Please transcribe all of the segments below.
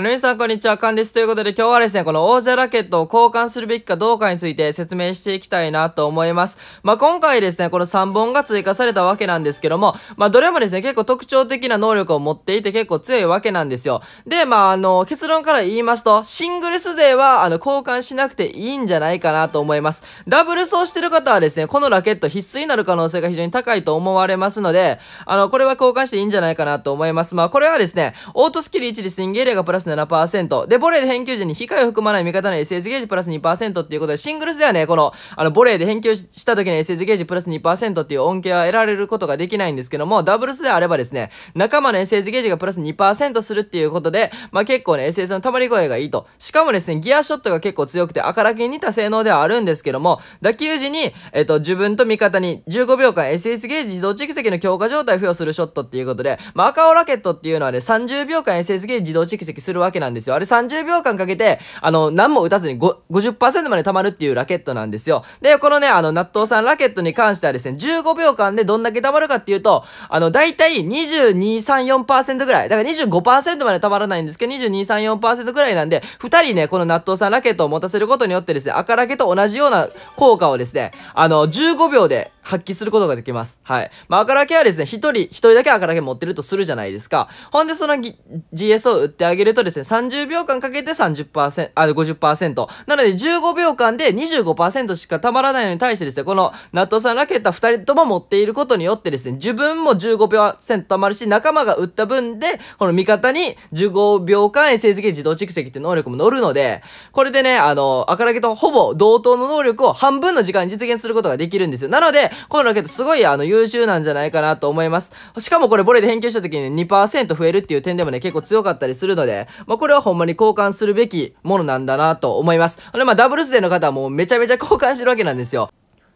はるみさん、こんにちは。カンです。ということで、今日はですね、この王者ラケットを交換するべきかどうかについて説明していきたいなと思います。まあ、今回ですね、この3本が追加されたわけなんですけども、まあ、どれもですね、結構特徴的な能力を持っていて結構強いわけなんですよ。で、まあ、あの、結論から言いますと、シングルス勢は、あの、交換しなくていいんじゃないかなと思います。ダブルスをしてる方はですね、このラケット必須になる可能性が非常に高いと思われますので、あの、これは交換していいんじゃないかなと思います。まあ、これはですね、オートスキル1でスイングエリアがプラスス7%。で、ボレーで返球時に控えを含まない味方の SS ゲージプラス2%っていうことで、シングルスではね、この、あの、ボレーで返球した時の SS ゲージプラス2%っていう恩恵は得られることができないんですけども、ダブルスであればですね、仲間の SS ゲージがプラス2%するっていうことで、まあ、結構ね、SS の溜まり声がいいと。しかもですね、ギアショットが結構強くて、赤らけに似た性能ではあるんですけども、打球時に、えっと、自分と味方に15秒間 SS ゲージ自動蓄積の強化状態を付与するショットっていうことで、まあ、赤尾ラケットっていうのはね、30秒間 SS ゲージ自動蓄積するするわけなんですよ。あれ30秒間かけて、あの、何も打たずに50%まで溜まるっていうラケットなんですよ。で、このね、あの、納豆さんラケットに関してはですね、15秒間でどんだけ溜まるかっていうと、あの、だいたい22、3、4%ぐらい。だから25%まで溜まらないんですけど、22、3、4%ぐらいなんで、2人ね、この納豆さんラケットを持たせることによってですね、赤ラケと同じような効果をですね、あの、15秒で発揮することができます。はい。まあ、赤カラケはですね、一人、一人だけ赤カラケ持ってるとするじゃないですか。ほんで、その GS を打ってあげるとですね、30秒間かけて30%、あ、50%。なので、15秒間で25%しかたまらないのに対してですね、この、ナットさんラケット二2人とも持っていることによってですね、自分も15%溜まるし、仲間が打った分で、この味方に15秒間成績自動蓄積って能力も乗るので、これでね、あの、赤カラケとほぼ同等の能力を半分の時間に実現することができるんですよ。なので、このロケットすごいあの優秀なんじゃないかなと思います。しかもこれボレーで返球した時に2%増えるっていう点でもね、結構強かったりするので、まあ、これはほんまに交換するべきものなんだなと思います。で、まあ、ダブルス勢の方はもうめちゃめちゃ交換してるわけなんですよ。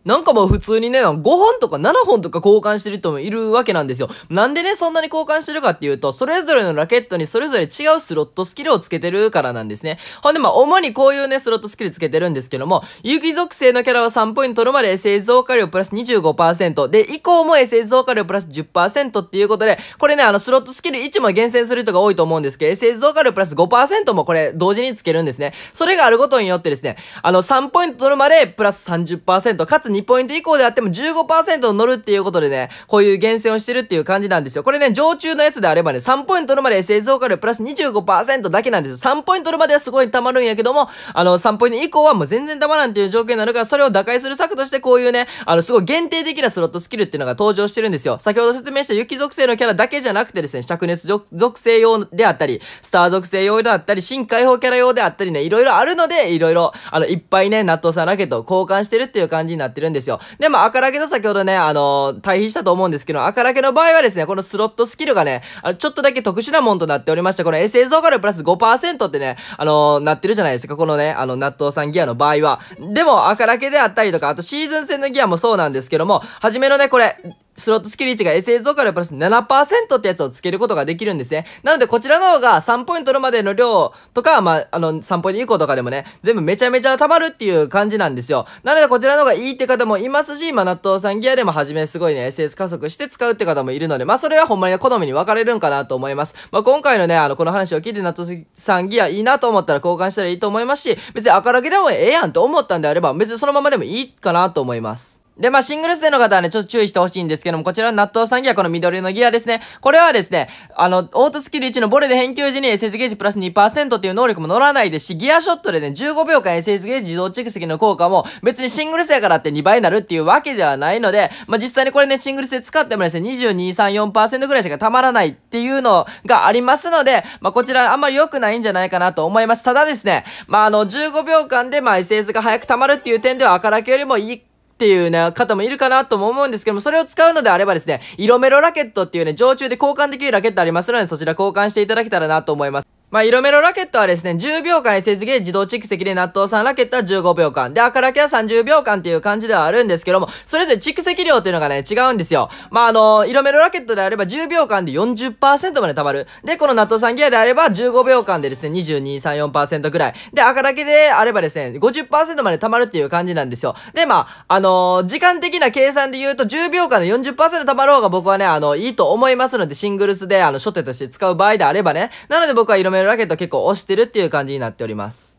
なんかもう普通にね、5本とか7本とか交換してる人もいるわけなんですよ。なんでね、そんなに交換してるかっていうと、それぞれのラケットにそれぞれ違うスロットスキルをつけてるからなんですね。ほんで、まあ、主にこういうね、スロットスキルつけてるんですけども、雪属性のキャラは3ポイント取るまで SS 増加量プラス25%、で、以降も SS 増加量プラス10%っていうことで、これね、あの、スロットスキル1も厳選する人が多いと思うんですけど、SS 増加量プラス5%もこれ、同時につけるんですね。それがあることによってですね、あの、3ポイント取るまでプラス30%、かつ2ポイント以降であっても15%乗るっていうことでね、こういう厳選をしてるっていう感じなんですよ。これね、常駐のやつであればね、3ポイントのまで製造増加プラス25%だけなんですよ。3ポイントのまではすごい溜まるんやけども、あの、3ポイント以降はもう全然溜まらんっていう状況になるから、それを打開する策としてこういうね、あの、すごい限定的なスロットスキルっていうのが登場してるんですよ。先ほど説明した雪属性のキャラだけじゃなくてですね、灼熱属性用であったり、スター属性用であったり、新解放キャラ用であったりね、いろいろあるので、いろいろ、あの、いっぱいね、納豆さんラケットを交換してるっていう感じになってるるんですよ。で、も、あ、赤らけと先ほどね、あのー、対比したと思うんですけど、赤らけの場合はですね、このスロットスキルがね、あの、ちょっとだけ特殊なもんとなっておりまして、この SS 増加量プラス5%ってね、あのー、なってるじゃないですか、このね、あの、納豆さんギアの場合は。でも、赤らけであったりとか、あとシーズン戦のギアもそうなんですけども、初めのね、これ、スロットスキル1が SS 増加量プラス7%ってやつをつけることができるんですね。なのでこちらの方が3ポイント取るまでの量とか、まあ、あの、3ポイント以降とかでもね、全部めちゃめちゃ溜まるっていう感じなんですよ。なのでこちらの方がいいって方もいますし、まあ、納豆さんギアでも初めすごいね、SS 加速して使うって方もいるので、まあ、それはほんまに好みに分かれるんかなと思います。まあ、今回のね、あの、この話を聞いて納豆さんギアいいなと思ったら交換したらいいと思いますし、別に赤らげでもええやんと思ったんであれば、別にそのままでもいいかなと思います。で、まあ、シングルスでの方はね、ちょっと注意してほしいんですけども、こちらの納豆産ギア、この緑のギアですね。これはですね、あの、オートスキル1のボレで返球時に SS ゲージプラス2%っていう能力も乗らないですし、ギアショットでね、15秒間 SS ゲージ自動蓄積の効果も、別にシングルスやからって2倍になるっていうわけではないので、まあ、実際にこれね、シングルスで使ってもですね、22、3、4%ぐらいしかたまらないっていうのがありますので、まあ、こちらあんまり良くないんじゃないかなと思います。ただですね、まあ、あの、15秒間で、まあ、SS が早く溜まるっていう点では、赤だけよりもいいっていうね、方もいるかなとも思うんですけども、それを使うのであればですね、色メロラケットっていうね、常駐で交換できるラケットありますので、そちら交換していただけたらなと思います。まあ、色目のラケットはですね、10秒間 SS ゲー自動蓄積で納豆さんラケットは15秒間。で、赤ラケは30秒間っていう感じではあるんですけども、それぞれ蓄積量っていうのがね、違うんですよ。まあ、あのー、色目のラケットであれば10秒間で40%まで溜まる。で、この納豆さんギアであれば15秒間でですね、22、34%くらい。で、赤ラケであればですね、50%まで溜まるっていう感じなんですよ。で、まあ、あのー、時間的な計算で言うと10秒間で40%溜まる方が僕はね、あの、いいと思いますので、シングルスで、あの、初手として使う場合であればね。なので僕は色目ララケット結構押してるっていう感じになっております。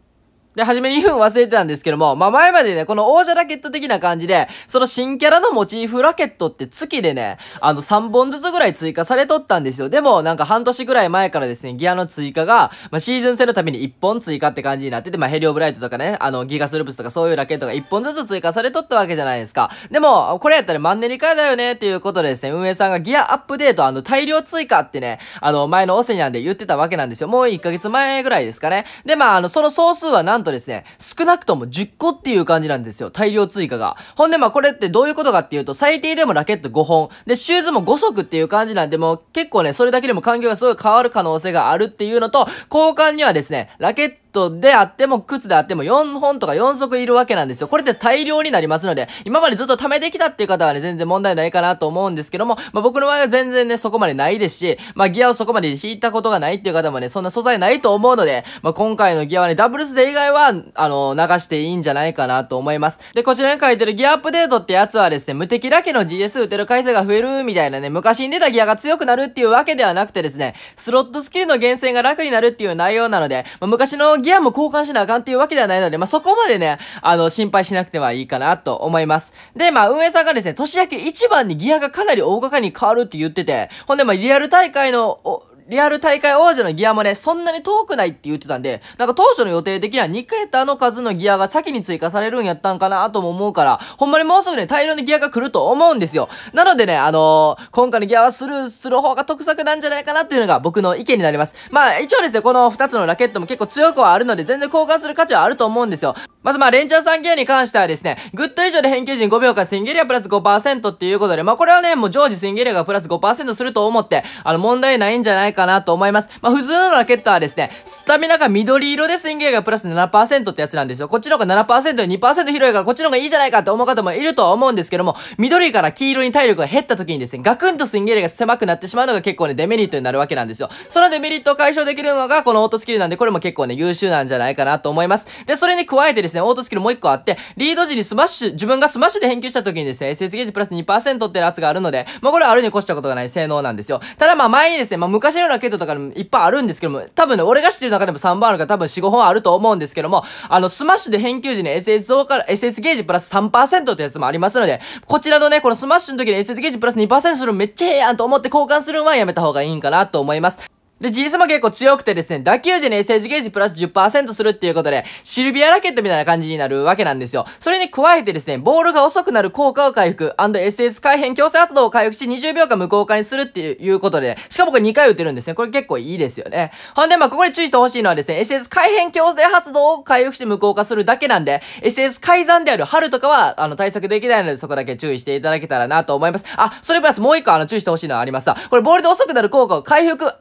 で、初めに言う忘れてたんですけども、まあ、前までね、この王者ラケット的な感じで、その新キャラのモチーフラケットって月でね、あの、3本ずつぐらい追加されとったんですよ。でも、なんか半年ぐらい前からですね、ギアの追加が、まあ、シーズン戦のために1本追加って感じになってて、まあ、ヘリオブライトとかね、あの、ギガスループスとかそういうラケットが1本ずつ追加されとったわけじゃないですか。でも、これやったらマンネリ化だよねっていうことでですね、運営さんがギアアップデート、あの、大量追加ってね、あの、前のオセニャンで言ってたわけなんですよ。もう1ヶ月前ぐらいですかね。で、まあ、あの、その総数はなんととですね、少なくとも10個っていう感じなんですよ。大量追加が。ほんでまあこれってどういうことかっていうと、最低でもラケット5本。で、シューズも5足っていう感じなんで、もう結構ね、それだけでも環境がすごい変わる可能性があるっていうのと、交換にはですね、ラケットトであっても、靴であっても4本とか4足いるわけなんですよ。これって大量になりますので、今までずっと貯めてきたっていう方はね、全然問題ないかなと思うんですけども、まあ、僕の場合は全然ね、そこまでないですし、まあ、ギアをそこまで引いたことがないっていう方もね、そんな素材ないと思うので、まあ、今回のギアはね、ダブルスで以外は、あの、流していいんじゃないかなと思います。で、こちらに書いてるギアアップデートってやつはですね、無敵だけの GS 打てる回数が増えるみたいなね、昔に出たギアが強くなるっていうわけではなくてですね、スロットスキルの厳選が楽になるっていう内容なので、まあ、昔のギアも交換しなあかんっていうわけではないので、まあ、そこまでね、あの、心配しなくてはいいかなと思います。で、まあ、運営さんがですね、年明け一番にギアがかなり大掛かりに変わるって言ってて、ほんで、まあ、リアル大会の、リアル大会王者のギアもね、そんなに遠くないって言ってたんで、なんか当初の予定的には2桁の数のギアが先に追加されるんやったんかなとも思うから、ほんまにもうすぐね、大量のギアが来ると思うんですよ。なのでね、あのー、今回のギアはスルーする方が得策なんじゃないかなっていうのが僕の意見になります。まあ、一応ですね、この2つのラケットも結構強くはあるので、全然交換する価値はあると思うんですよ。まずまあ、レンチャー3ギアに関してはですね、グッド以上で返球陣5秒間スインゲリアプラス5%っていうことで、まあこれはね、もう常時スインゲリアがプラス5%すると思って、あの問題ないんじゃないかかなと思います。まあ、普通のラケットはですね、スタミナが緑色でスイングがプラス7%ってやつなんですよ。こっちの方が7%、2%広いからこっちの方がいいじゃないかって思う方もいるとは思うんですけども、緑から黄色に体力が減った時にですね、ガクンとスイングエアが狭くなってしまうのが結構ね、デメリットになるわけなんですよ。そのデメリットを解消できるのがこのオートスキルなんで、これも結構ね、優秀なんじゃないかなと思います。で、それに加えてですね、オートスキルもう一個あって、リード時にスマッシュ、自分がスマッシュで返球した時にですね、SS ゲージプラス2%ってやつがあるので、まあ、これはあるに越したことがない性能なんですよ。ただまあ前にですね、まあ昔の白ラケットとかいっぱいあるんですけども、多分ね、俺が知ってる中でも3番あるから多分4、5本あると思うんですけども、あの、スマッシュで返球時に SSO から、SS ゲージプラス3%ってやつもありますので、こちらのね、このスマッシュの時に SS ゲージプラス2%するのめっちゃええやんと思って交換するのはやめた方がいいんかなと思います。で、GS も結構強くてですね、打球時に SH ゲージプラス10%するっていうことで、シルビアラケットみたいな感じになるわけなんですよ。それに加えてですね、ボールが遅くなる効果を回復、SS 改変強制発動を回復し20秒間無効化にするっていうことで、しかもこれ2回打てるんですね。これ結構いいですよね。ほんで、まあ、ここで注意してほしいのはですね、SS 改変強制発動を回復して無効化するだけなんで、SS 改ざんである春とかは、あの、対策できないので、そこだけ注意していただけたらなと思います。あ、それプラスもう一個、あの、注意してほしいのはありました。これ、ボールで遅くなる効果を回復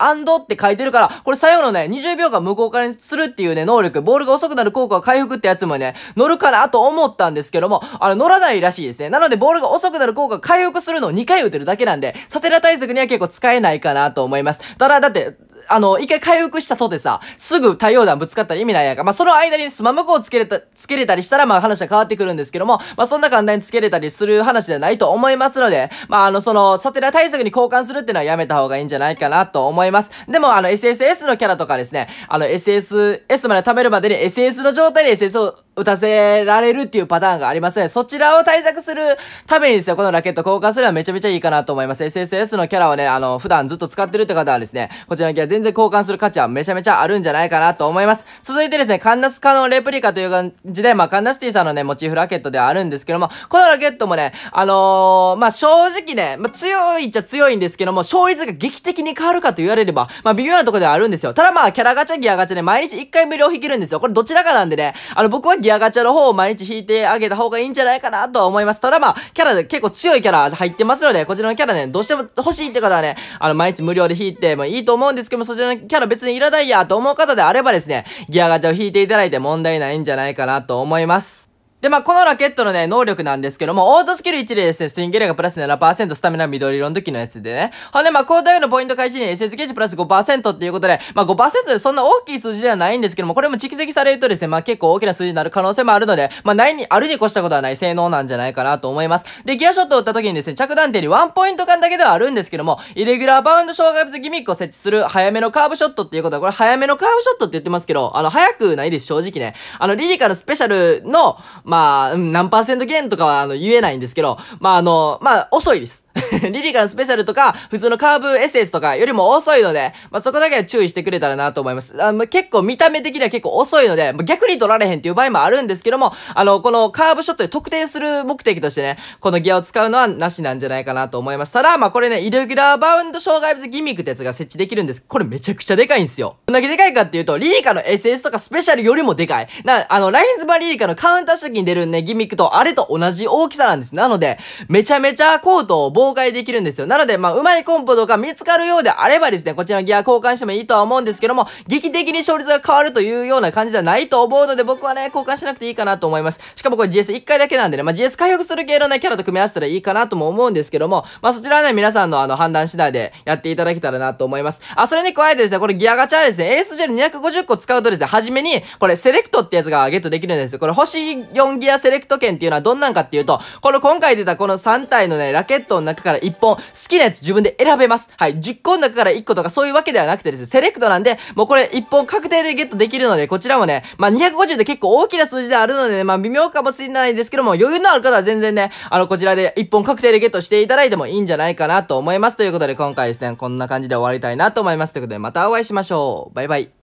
って書いてるから、これ最後のね、20秒間無効化にするっていうね、能力、ボールが遅くなる効果を回復ってやつもね、乗るかなと思ったんですけども、あの、乗らないらしいですね。なので、ボールが遅くなる効果回復するのを2回打てるだけなんで、サテラ対策には結構使えないかなと思います。ただ、だって、あの、一回回復したとてさ、すぐ太陽弾ぶつかったら意味ないやんか。まあ、その間にスマムコをつけれた、つけれたりしたら、まあ、話は変わってくるんですけども、まあ、そんな簡単につけれたりする話ではないと思いますので、まあ、あの、その、サテラ対策に交換するっていうのはやめた方がいいんじゃないかなと思います。でも、あの、SSS のキャラとかですね、あの、SSS まで貯めるまでに SS の状態で SS を打たせられるっていうパターンがありますので、そちらを対策するためにですね、このラケット交換するのはめちゃめちゃいいかなと思います。SSS のキャラをね、あの、普段ずっと使ってるって方はですね、こちらのキャラ全然交換する価値はめちゃめちゃあるんじゃないかなと思います。続いてですね、カンナスカのレプリカという感じで、まあ、カンナスティさんのね、モチーフラケットではあるんですけども、このラケットもね、あのー、まあ、正直ね、まあ、強いっちゃ強いんですけども、勝率が劇的に変わるかと言われれば、まあ、微妙なとこではあるんですよ。ただまあ、キャラガチャギアガチャで毎日1回無料引けるんですよ。これどちらかなんでね、あの、僕はギアガチャの方を毎日引いてあげた方がいいんじゃないかなとは思います。ただまあ、キャラで結構強いキャラ入ってますので、こちらのキャラね、どうしても欲しいって方はね、あの、毎日無料で引いてもいいと思うんですけども、そちらのキャラ別にいらないやと思う方であればですね、ギアガチャを引いていただいて問題ないんじゃないかなと思います。で、まあ、このラケットのね、能力なんですけども、オートスキル1でですね、スイングレがプラス7%、スタミナ緑色の時のやつでね。ほんで、まあ、交代のポイント開始に SS ゲージプラス5%っていうことで、まあ、5%でそんな大きい数字ではないんですけども、これも蓄積されるとですね、まあ、結構大きな数字になる可能性もあるので、まあ、ないに、あるに越したことはない性能なんじゃないかなと思います。で、ギアショットを打った時にですね、着弾点にワンポイント間だけではあるんですけども、イレギュラーバウンド障害物ギミックを設置する早めのカーブショットっていうことは、これ早めのカーブショットって言ってますけど、あの、早くないです、正直ね。あの、リリカのスペシャルの、まあまあ、何パーセント減とかは、あの、言えないんですけど、まあ、あの、まあ、遅いです。リリカのスペシャルとか、普通のカーブエッセンスとかよりも遅いので、まあ、そこだけは注意してくれたらなと思います。あまあ、結構見た目的には結構遅いので、まあ、逆に取られへんっていう場合もあるんですけども、あの、このカーブショットで得点する目的としてね、このギアを使うのはなしなんじゃないかなと思います。ただ、まあ、これね、イレギュラーバウンド障害物ギミックってやつが設置できるんです。これめちゃくちゃでかいんですよ。どんだけでかいかっていうと、リリカの SS とかスペシャルよりもでかい。な、あの、ラインズバリリカのカウンター射期に出るね、ギミックとあれと同じ大きさなんです。なので、めちゃめちゃコートを妨害できるんですよ。なので、まあ、うまいコンポとか見つかるようであればですね、こちらのギア交換してもいいとは思うんですけども、劇的に勝率が変わるというような感じではないと思うので、僕はね、交換しなくていいかなと思います。しかもこれ GS1 回だけなんでね、まあ、GS 回復する系のね、キャラと組み合わせたらいいかなとも思うんですけども、まあ、そちらはね、皆さんのあの、判断次第でやっていただけたらなと思います。あ、それに加えてですね、これギアガチャですね、エースジェル250個使うとですね、初めに、これセレクトってやつがゲットできるんですよ。これ星4ギアセレクト券っていうのはどんなんかっていうと、この今回出たこの3体のね、ラケットの中から1本、好きなやつ自分で選べます。はい。10個の中から1個とかそういうわけではなくてですね、セレクトなんで、もうこれ1本確定でゲットできるので、こちらもね、まあ、250って結構大きな数字であるのでね、まあ、微妙かもしれないですけども、余裕のある方は全然ね、あの、こちらで1本確定でゲットしていただいてもいいんじゃないかなと思います。ということで、今回ですね、こんな感じで終わりたいなと思います。ということで、またお会いしましょう。バイバイ。